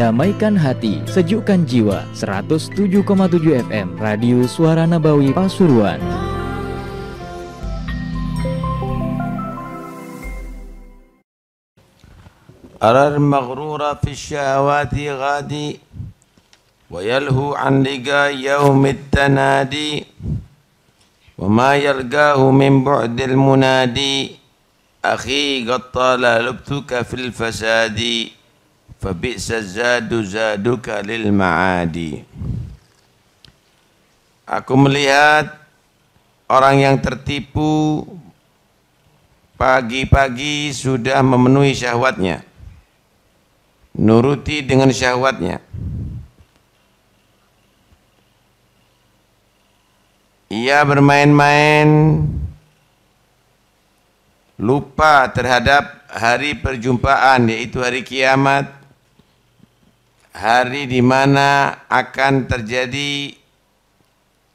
Damaikan hati, sejukkan jiwa. 107,7 FM Radio Suara Nabawi Pasuruan. Arar maghrura fi syahawati ghadi wa yalhu an liga yaumit tanadi wa ma yalgahu min bu'dil munadi akhi qattala lubtuka fil fasadi Fabi'sa zadu zaduka ma'adi. Aku melihat orang yang tertipu pagi-pagi sudah memenuhi syahwatnya. Nuruti dengan syahwatnya. Ia bermain-main lupa terhadap hari perjumpaan yaitu hari kiamat hari di mana akan terjadi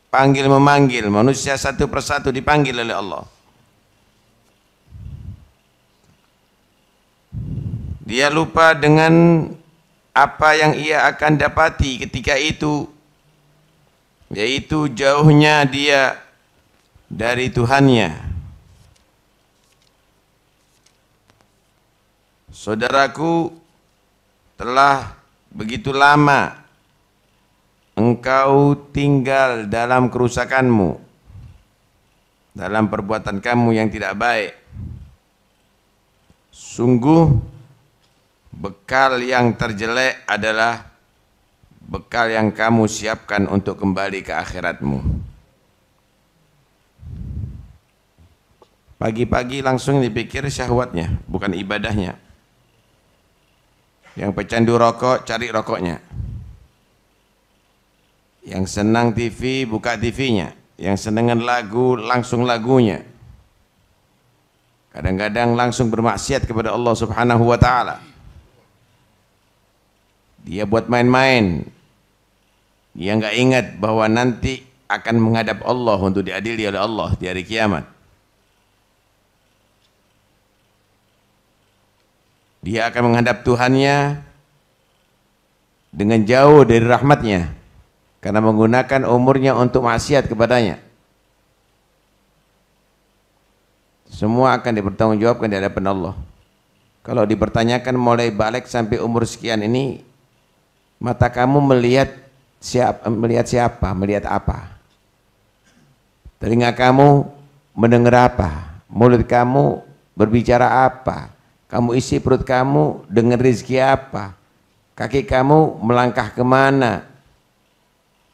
panggil memanggil manusia satu persatu dipanggil oleh Allah. Dia lupa dengan apa yang ia akan dapati ketika itu yaitu jauhnya dia dari Tuhannya. Saudaraku telah begitu lama engkau tinggal dalam kerusakanmu dalam perbuatan kamu yang tidak baik sungguh bekal yang terjelek adalah bekal yang kamu siapkan untuk kembali ke akhiratmu pagi-pagi langsung dipikir syahwatnya bukan ibadahnya yang pecandu rokok cari rokoknya. Yang senang TV buka TV-nya. Yang senengan lagu langsung lagunya. Kadang-kadang langsung bermaksiat kepada Allah Subhanahu wa taala. Dia buat main-main. Dia enggak ingat bahwa nanti akan menghadap Allah untuk diadili oleh Allah di hari kiamat. Dia akan menghadap Tuhannya dengan jauh dari rahmatnya karena menggunakan umurnya untuk maksiat kepadanya. Semua akan dipertanggungjawabkan di hadapan Allah. Kalau dipertanyakan mulai balik sampai umur sekian ini mata kamu melihat siapa melihat siapa, melihat apa? Telinga kamu mendengar apa? Mulut kamu berbicara apa? Kamu isi perut kamu dengan rezeki apa? Kaki kamu melangkah kemana?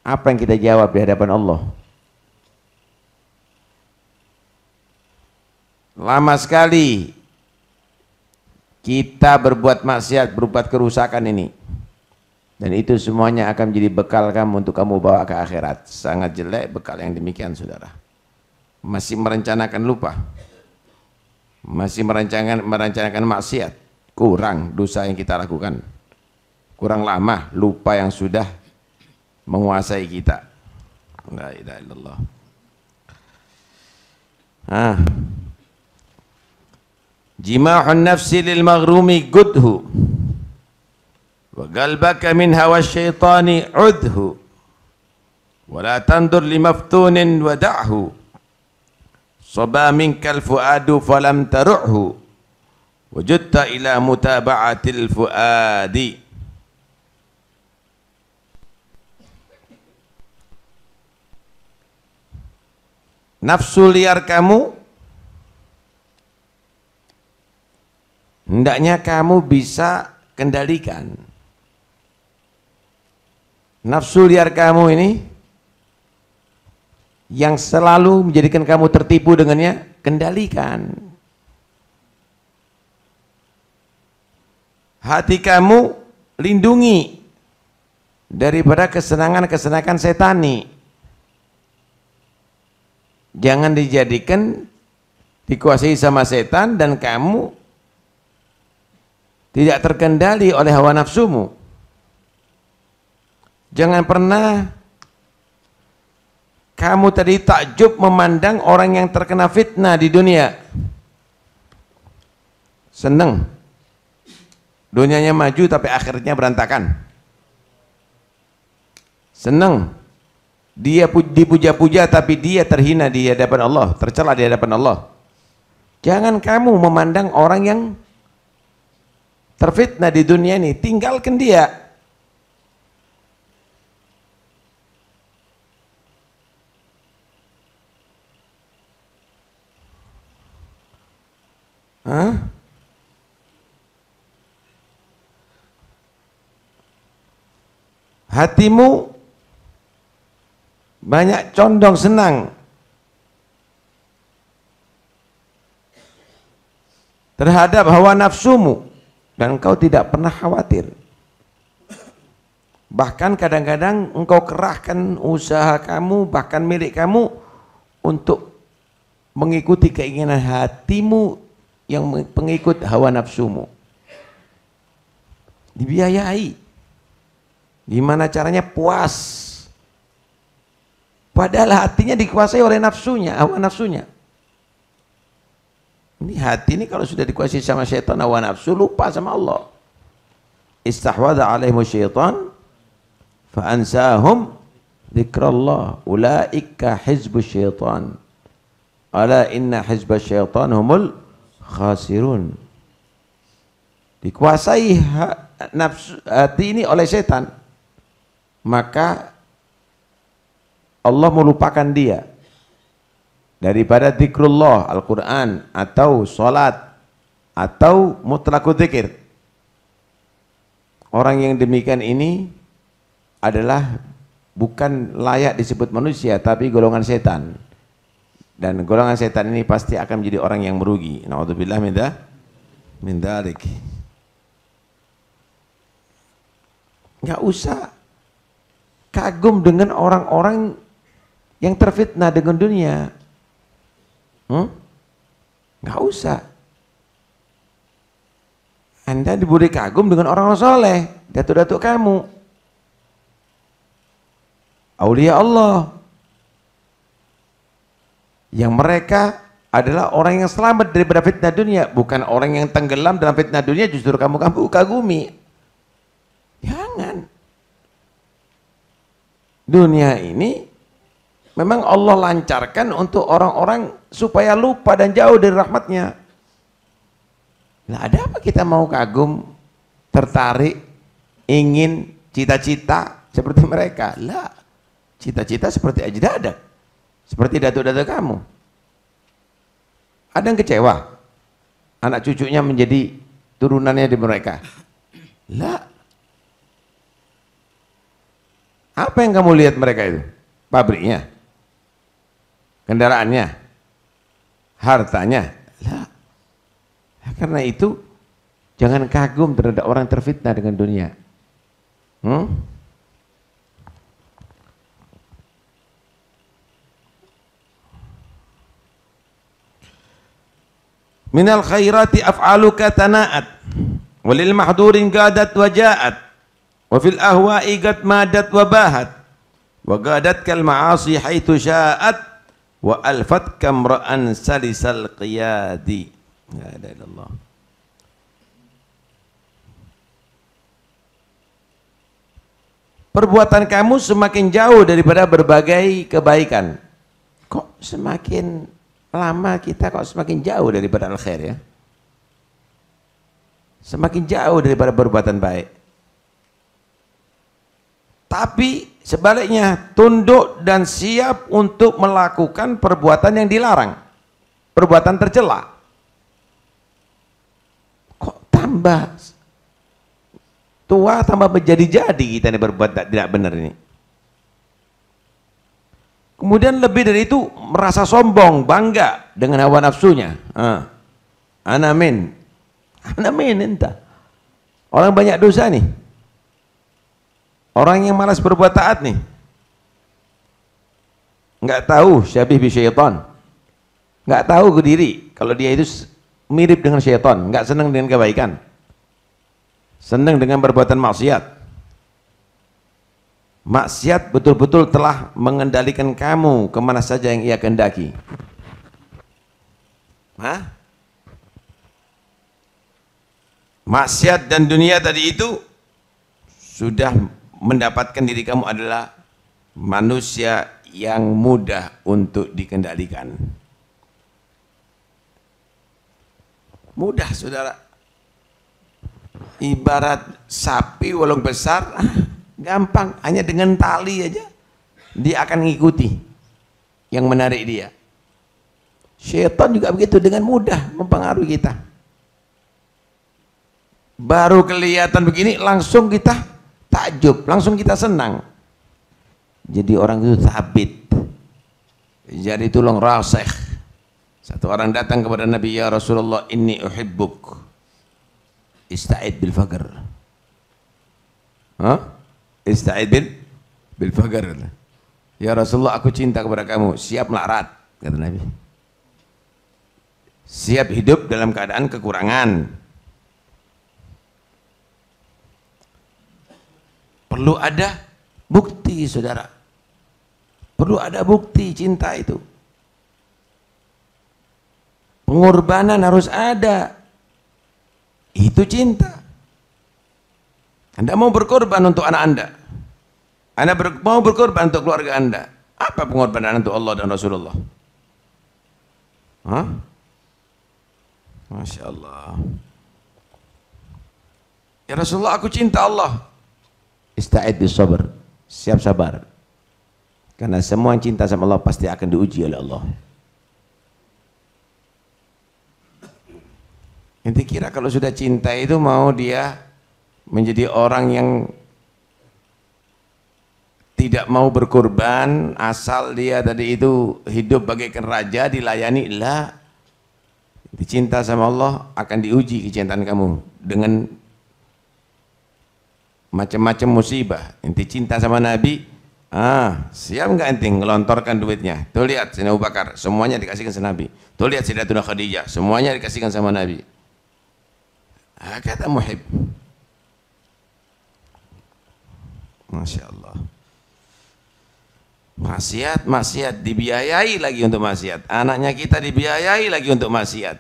Apa yang kita jawab di hadapan Allah? Lama sekali kita berbuat maksiat, berbuat kerusakan ini. Dan itu semuanya akan menjadi bekal kamu untuk kamu bawa ke akhirat. Sangat jelek bekal yang demikian saudara. Masih merencanakan lupa masih merancangkan merancangkan maksiat kurang dosa yang kita lakukan kurang lama lupa yang sudah menguasai kita la ilaha illallah ah jima'un nafsi lil maghrumi gudhu wa qalbaka min hawa syaitani udhu wa la tandur li maftunin wa da'hu Soba minkal fuadu falam taruhu Wujudta ila mutaba'atil fuadi Nafsu liar kamu Hendaknya kamu bisa kendalikan Nafsu liar kamu ini yang selalu menjadikan kamu tertipu dengannya, kendalikan. Hati kamu lindungi daripada kesenangan-kesenangan setani. Jangan dijadikan dikuasai sama setan dan kamu tidak terkendali oleh hawa nafsumu. Jangan pernah kamu tadi takjub memandang orang yang terkena fitnah di dunia. Seneng. Dunianya maju tapi akhirnya berantakan. Seneng. Dia dipuja-puja tapi dia terhina di hadapan Allah, tercela di hadapan Allah. Jangan kamu memandang orang yang terfitnah di dunia ini, tinggalkan dia. Hah? Hatimu banyak condong senang terhadap hawa nafsumu dan engkau tidak pernah khawatir. Bahkan kadang-kadang engkau kerahkan usaha kamu, bahkan milik kamu untuk mengikuti keinginan hatimu yang pengikut hawa nafsumu. Dibiayai. Gimana caranya puas? Padahal hatinya dikuasai oleh nafsunya, hawa nafsunya. Ini hati ini kalau sudah dikuasai sama setan hawa nafsu, lupa sama Allah. Istahwadha alaihimu syaitan, fa'ansahum zikrallah, ulaika hizbu syaitan. Ala inna hizba syaitan humul khasirun. Dikuasai nafsu, hati ini oleh setan, maka Allah melupakan dia daripada zikrullah Al-Quran atau sholat atau mutlaku zikir orang yang demikian ini adalah bukan layak disebut manusia tapi golongan setan dan golongan setan ini pasti akan menjadi orang yang merugi. Naudzubillah min dzalik. Enggak usah kagum dengan orang-orang yang terfitnah dengan dunia. Hmm? Enggak usah. Anda diberi kagum dengan orang-orang soleh, datuk-datuk kamu. Aulia Allah, yang mereka adalah orang yang selamat daripada fitnah dunia, bukan orang yang tenggelam dalam fitnah dunia justru kamu kamu kagumi. Jangan. Dunia ini memang Allah lancarkan untuk orang-orang supaya lupa dan jauh dari rahmatnya. Nah, ada apa kita mau kagum, tertarik, ingin cita-cita seperti mereka? Lah, cita-cita seperti ajdadak seperti datuk-datuk kamu. Ada yang kecewa. Anak cucunya menjadi turunannya di mereka. Lah. Apa yang kamu lihat mereka itu? Pabriknya. Kendaraannya. Hartanya. Lah. karena itu jangan kagum terhadap orang terfitnah dengan dunia. Hmm? minal khairati af'aluka tana'at walil mahdurin gadat waja'at wa fil ahwa'i gad madat wabahat wa gadat kal ma'asi haitu sya'at wa alfat kamra'an salisal qiyadi ya ilaha Perbuatan kamu semakin jauh daripada berbagai kebaikan. Kok semakin lama kita kok semakin jauh daripada al-khair ya. Semakin jauh daripada perbuatan baik. Tapi sebaliknya tunduk dan siap untuk melakukan perbuatan yang dilarang. Perbuatan tercela. Kok tambah tua tambah menjadi-jadi kita ini berbuat tidak benar ini. Kemudian lebih dari itu merasa sombong, bangga dengan hawa nafsunya. Anamin. Anamin entah. Orang banyak dosa nih. Orang yang malas berbuat taat nih. Enggak tahu syabih bi syaitan. Enggak tahu ke diri kalau dia itu mirip dengan syaitan, enggak senang dengan kebaikan. Senang dengan perbuatan maksiat maksiat betul-betul telah mengendalikan kamu kemana saja yang ia kendaki. Hah? Maksiat dan dunia tadi itu sudah mendapatkan diri kamu adalah manusia yang mudah untuk dikendalikan. Mudah saudara. Ibarat sapi walau besar Gampang, hanya dengan tali aja dia akan mengikuti yang menarik dia. Syaitan juga begitu dengan mudah mempengaruhi kita. Baru kelihatan begini langsung kita takjub, langsung kita senang. Jadi orang itu sabit. Jadi tulung rasih. Satu orang datang kepada Nabi ya Rasulullah ini uhibbuk. Ista'id bil fagr. Ista'id bin bil fagar kata. Ya Rasulullah aku cinta kepada kamu, siap melarat kata Nabi. Siap hidup dalam keadaan kekurangan. Perlu ada bukti saudara. Perlu ada bukti cinta itu. Pengorbanan harus ada. Itu cinta. Anda mau berkorban untuk anak Anda. Anda ber, mau berkorban untuk keluarga Anda. Apa pengorbanan untuk Allah dan Rasulullah? Hah? Masya Allah. Ya Rasulullah, aku cinta Allah. Ista'id sabar. Siap sabar. Karena semua yang cinta sama Allah pasti akan diuji oleh Allah. Nanti kira kalau sudah cinta itu mau dia menjadi orang yang tidak mau berkorban asal dia tadi itu hidup bagaikan raja dilayani lah dicinta sama Allah akan diuji kecintaan kamu dengan macam-macam musibah inti cinta sama Nabi ah siap nggak inti ngelontorkan duitnya tuh lihat Sina Abu Bakar semuanya dikasihkan sama Nabi tuh lihat Sina Khadijah semuanya dikasihkan sama Nabi ah, kata muhib Masya Allah. Maksiat, maksiat, dibiayai lagi untuk maksiat. Anaknya kita dibiayai lagi untuk maksiat.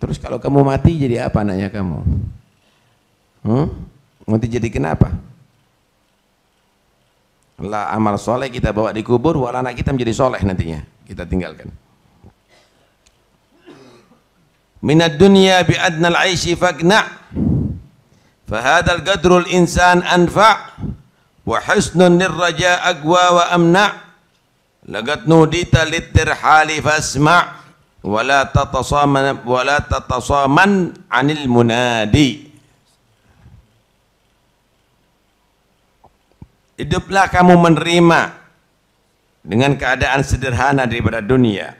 Terus kalau kamu mati jadi apa anaknya kamu? Hmm? Mati jadi kenapa? Lah amal soleh kita bawa di kubur, wala anak kita menjadi soleh nantinya. Kita tinggalkan. Minat dunia bi'adnal aishi fagna' فهذا القدر الإنسان أنفع وحسن الرجاء أقوى وأمنع لقد نوديت للترحال فاسمع ولا تتصامن ولا تتصامن عن المنادي Hiduplah kamu menerima dengan keadaan sederhana daripada dunia.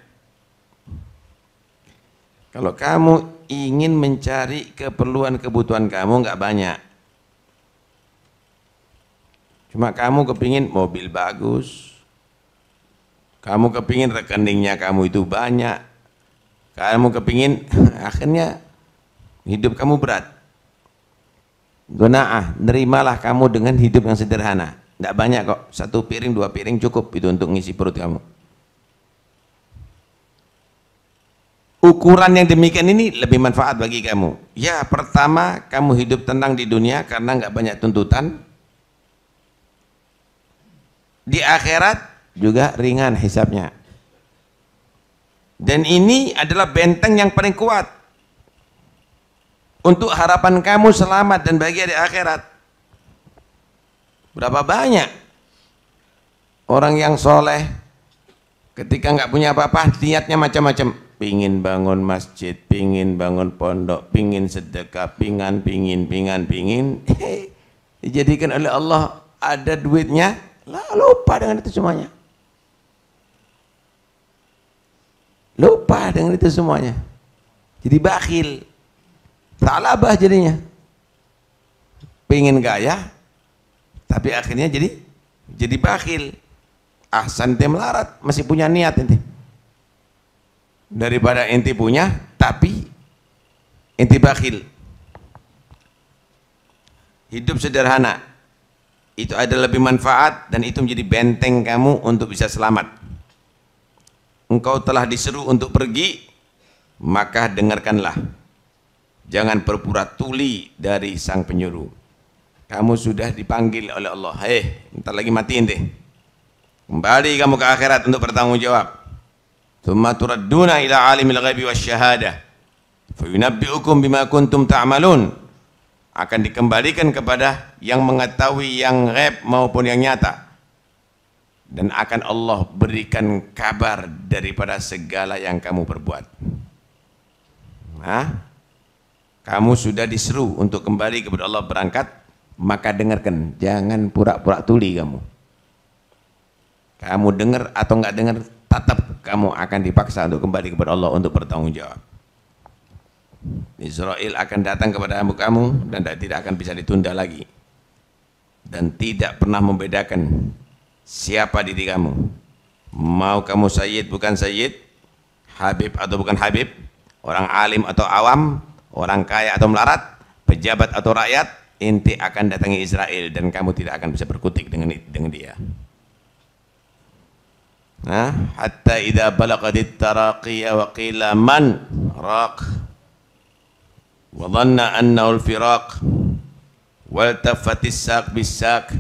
Kalau kamu ingin mencari keperluan kebutuhan kamu nggak banyak. Cuma kamu kepingin mobil bagus, kamu kepingin rekeningnya kamu itu banyak, kamu kepingin akhirnya hidup kamu berat. Gunaah, nerimalah kamu dengan hidup yang sederhana. Tidak banyak kok, satu piring, dua piring cukup itu untuk ngisi perut kamu. ukuran yang demikian ini lebih manfaat bagi kamu. Ya, pertama kamu hidup tenang di dunia karena nggak banyak tuntutan. Di akhirat juga ringan hisapnya. Dan ini adalah benteng yang paling kuat untuk harapan kamu selamat dan bahagia di akhirat. Berapa banyak orang yang soleh ketika nggak punya apa-apa niatnya macam-macam pingin bangun masjid, pingin bangun pondok, pingin sedekah, pingan, pingin, pingan, pingin. dijadikan oleh Allah ada duitnya, lalu lupa dengan itu semuanya. Lupa dengan itu semuanya. Jadi bakhil. Talabah jadinya. Pingin gaya, tapi akhirnya jadi jadi bakhil. ah santai melarat, masih punya niat nanti daripada inti punya tapi inti bakhil hidup sederhana itu ada lebih manfaat dan itu menjadi benteng kamu untuk bisa selamat engkau telah diseru untuk pergi maka dengarkanlah jangan berpura tuli dari sang penyuruh kamu sudah dipanggil oleh Allah hei, ntar lagi matiin deh kembali kamu ke akhirat untuk bertanggung jawab thumma turadduna ila alimil ghaibi wasyahadah fayunabbi'ukum bima kuntum ta'malun akan dikembalikan kepada yang mengetahui yang ghaib maupun yang nyata dan akan Allah berikan kabar daripada segala yang kamu perbuat. Hah? Kamu sudah diseru untuk kembali kepada Allah berangkat, maka dengarkan, jangan pura-pura tuli kamu. Kamu dengar atau nggak dengar, tetap kamu akan dipaksa untuk kembali kepada Allah untuk bertanggung jawab. Israel akan datang kepada kamu dan tidak akan bisa ditunda lagi. Dan tidak pernah membedakan siapa diri kamu. Mau kamu sayyid bukan sayyid, habib atau bukan habib, orang alim atau awam, orang kaya atau melarat, pejabat atau rakyat, inti akan datangi Israel dan kamu tidak akan bisa berkutik dengan dengan dia. Nah, hatta idza balaghat taraqi wa qila man raq wa dhanna annahu al-firaq saq bis saq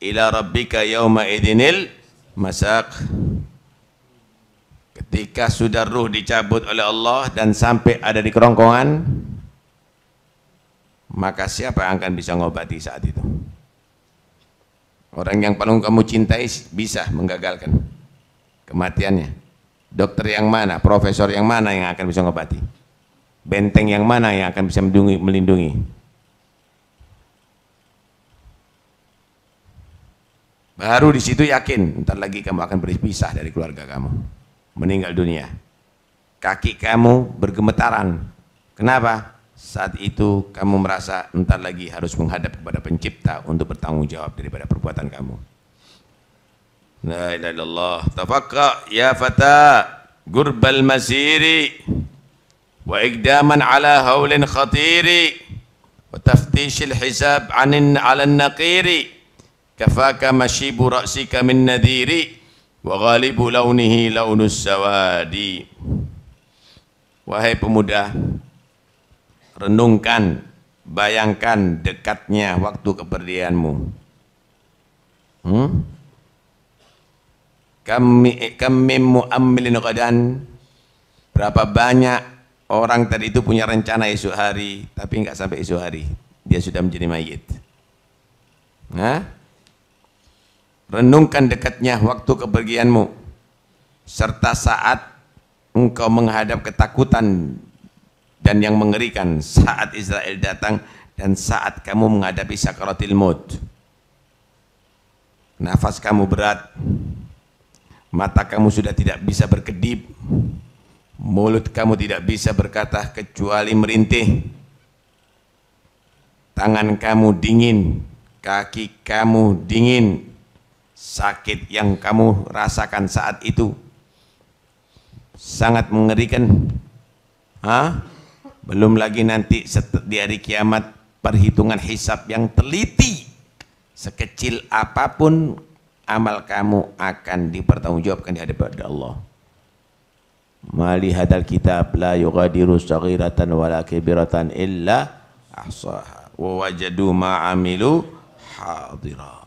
ila Rabbika yawma idinil masaq. ketika sudah ruh dicabut oleh Allah dan sampai ada di kerongkongan maka siapa yang akan bisa mengobati saat itu orang yang paling kamu cintai bisa menggagalkan kematiannya dokter yang mana profesor yang mana yang akan bisa ngobati benteng yang mana yang akan bisa melindungi, melindungi? baru di situ yakin ntar lagi kamu akan berpisah dari keluarga kamu meninggal dunia kaki kamu bergemetaran kenapa saat itu kamu merasa ntar lagi harus menghadap kepada pencipta untuk bertanggung jawab daripada perbuatan kamu La ilaha illallah. Tafakka ya fata gurbal masiri wa iqdaman ala haulin khatiri wa taftishil hisab anin ala naqiri kafaka mashibu ra'sika min nadiri wa ghalibu launihi launus sawadi. Wahai pemuda, renungkan, bayangkan dekatnya waktu kepergianmu. Hmm? kami kami ambilin keadaan berapa banyak orang tadi itu punya rencana esok hari tapi nggak sampai esok hari dia sudah menjadi mayit nah renungkan dekatnya waktu kepergianmu serta saat engkau menghadap ketakutan dan yang mengerikan saat Israel datang dan saat kamu menghadapi sakaratil maut nafas kamu berat mata kamu sudah tidak bisa berkedip, mulut kamu tidak bisa berkata kecuali merintih, tangan kamu dingin, kaki kamu dingin, sakit yang kamu rasakan saat itu sangat mengerikan. Hah? Belum lagi nanti di hari kiamat perhitungan hisap yang teliti sekecil apapun amal kamu akan dipertanggungjawabkan di hadapan Allah. Mali hadal kitab la yugadiru saghiratan wala kibiratan illa ahsaha wa wajadu ma amilu hadira.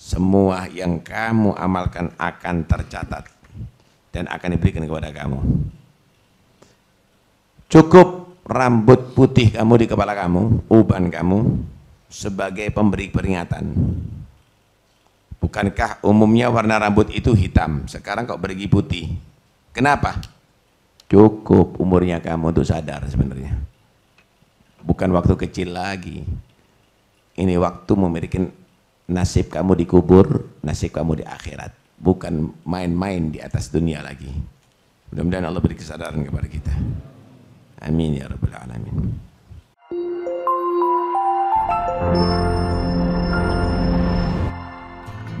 Semua yang kamu amalkan akan tercatat dan akan diberikan kepada kamu. Cukup rambut putih kamu di kepala kamu, uban kamu sebagai pemberi peringatan. Bukankah umumnya warna rambut itu hitam? Sekarang kok pergi putih? Kenapa? Cukup umurnya kamu untuk sadar sebenarnya. Bukan waktu kecil lagi. Ini waktu memiliki nasib kamu dikubur, nasib kamu di akhirat. Bukan main-main di atas dunia lagi. Mudah-mudahan Allah beri kesadaran kepada kita. Amin ya Rabbal Alamin.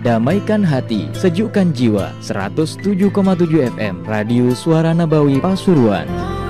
Damaikan Hati, Sejukkan Jiwa 107,7 FM Radio Suara Nabawi Pasuruan